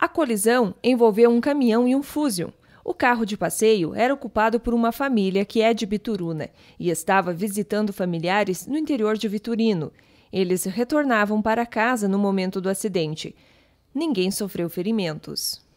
A colisão envolveu um caminhão e um Fusion. O carro de passeio era ocupado por uma família que é de Bituruna né, e estava visitando familiares no interior de Viturino. Eles retornavam para casa no momento do acidente. Ninguém sofreu ferimentos.